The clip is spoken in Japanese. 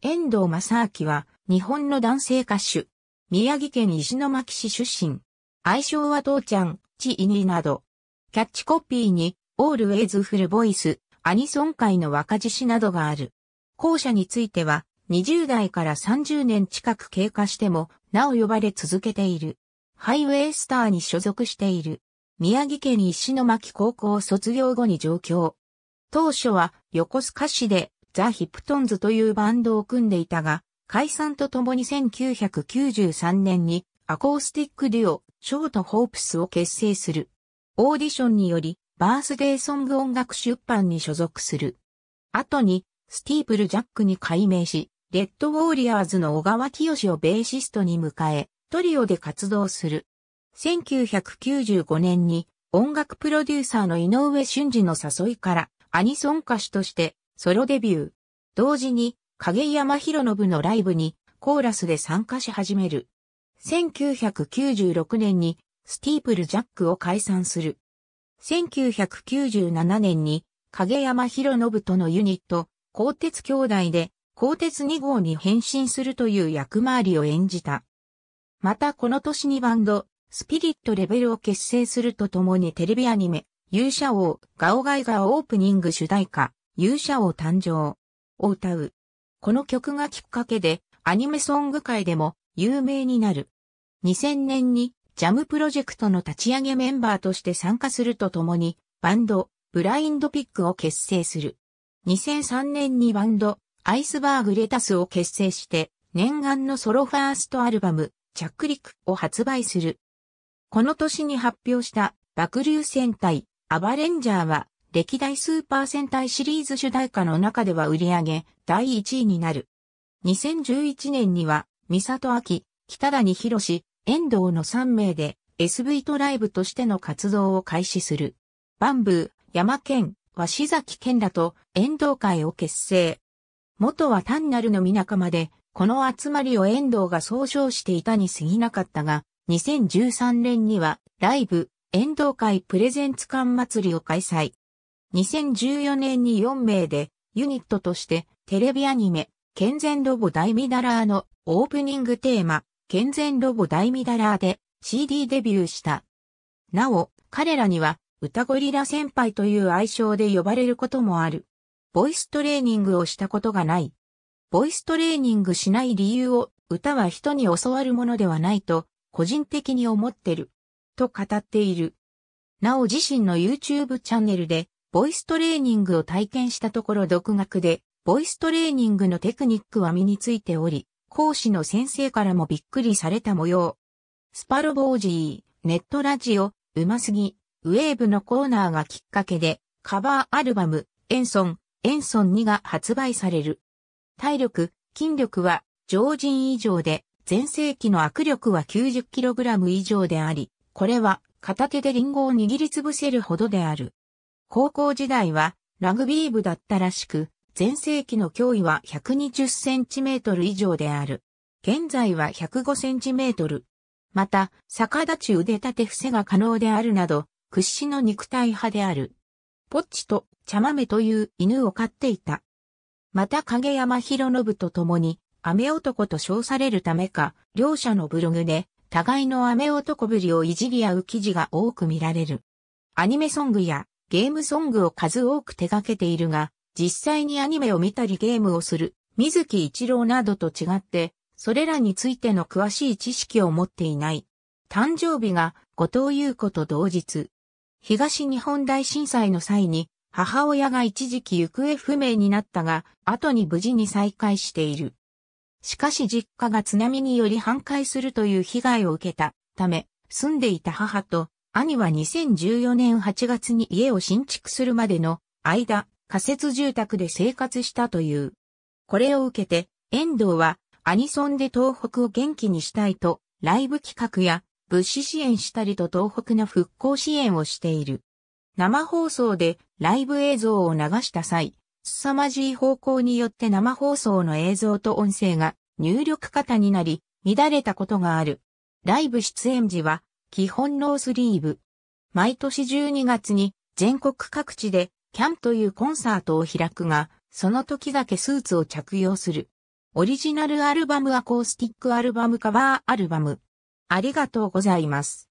遠藤正明は、日本の男性歌手。宮城県石巻市出身。愛称は父ちゃん、チイニーなど。キャッチコピーに、オールウェイズフルボイス、アニソン界の若獅子などがある。後者については、20代から30年近く経過しても、なお呼ばれ続けている。ハイウェイスターに所属している。宮城県石巻高校卒業後に上京。当初は横須賀市でザ・ヒプトンズというバンドを組んでいたが、解散とともに1993年にアコースティックデュオ、ショート・ホープスを結成する。オーディションにより、バースデーソング音楽出版に所属する。後に、スティープル・ジャックに改名し、レッド・ウォーリアーズの小川清をベーシストに迎え、トリオで活動する。1995年に音楽プロデューサーの井上俊二の誘いからアニソン歌手としてソロデビュー。同時に、影山博信のライブにコーラスで参加し始める。1996年にスティープルジャックを解散する。1997年に影山博信とのユニット、鋼鉄兄弟で鋼鉄2号に変身するという役回りを演じた。またこの年にバンド、スピリットレベルを結成するとともにテレビアニメ、勇者王、ガオガイがオープニング主題歌、勇者王誕生を歌う。この曲がきっかけでアニメソング界でも有名になる。2000年にジャムプロジェクトの立ち上げメンバーとして参加するとともにバンドブラインドピックを結成する。2003年にバンドアイスバーグレタスを結成して念願のソロファーストアルバム着陸を発売する。この年に発表した爆竜戦隊アバレンジャーは歴代スーパー戦隊シリーズ主題歌の中では売り上げ第1位になる。2011年には、三里秋、北谷博士、遠藤の3名で SV トライブとしての活動を開始する。バンブー、山県、鷲崎健らと遠藤会を結成。元は単なるのみ仲間で、この集まりを遠藤が総称していたに過ぎなかったが、2013年にはライブ、遠藤会プレゼンツ館祭りを開催。2014年に4名でユニットとしてテレビアニメ、健全ロボ大ミダラーのオープニングテーマ、健全ロボ大ミダラーで CD デビューした。なお、彼らには歌ゴリラ先輩という愛称で呼ばれることもある。ボイストレーニングをしたことがない。ボイストレーニングしない理由を歌は人に教わるものではないと個人的に思ってる。と語っている。なお自身の YouTube チャンネルでボイストレーニングを体験したところ独学で、ボイストレーニングのテクニックは身についており、講師の先生からもびっくりされた模様。スパロボージー、ネットラジオ、うますぎ、ウェーブのコーナーがきっかけで、カバーアルバム、エンソン、エンソン2が発売される。体力、筋力は常人以上で、前世紀の握力は 90kg 以上であり、これは片手でリンゴを握りつぶせるほどである。高校時代はラグビー部だったらしく、前世紀の脅威は1 2 0トル以上である。現在は1 0 5トル。また、逆立ち腕立て伏せが可能であるなど、屈指の肉体派である。ポッチと茶豆という犬を飼っていた。また影山博信と共に、雨男と称されるためか、両者のブログで、互いの雨男ぶりをいじり合う記事が多く見られる。アニメソングやゲームソングを数多く手掛けているが、実際にアニメを見たりゲームをする、水木一郎などと違って、それらについての詳しい知識を持っていない。誕生日が後藤優子と同日。東日本大震災の際に、母親が一時期行方不明になったが、後に無事に再会している。しかし実家が津波により半壊するという被害を受けたため、住んでいた母と兄は2014年8月に家を新築するまでの間、仮設住宅で生活したという。これを受けて、遠藤はアニソンで東北を元気にしたいと、ライブ企画や物資支援したりと東北の復興支援をしている。生放送でライブ映像を流した際、凄まじい方向によって生放送の映像と音声が入力過多になり、乱れたことがある。ライブ出演時は基本ノースリーブ。毎年12月に全国各地でキャンというコンサートを開くが、その時だけスーツを着用する。オリジナルアルバムアコースティックアルバムカバーアルバム。ありがとうございます。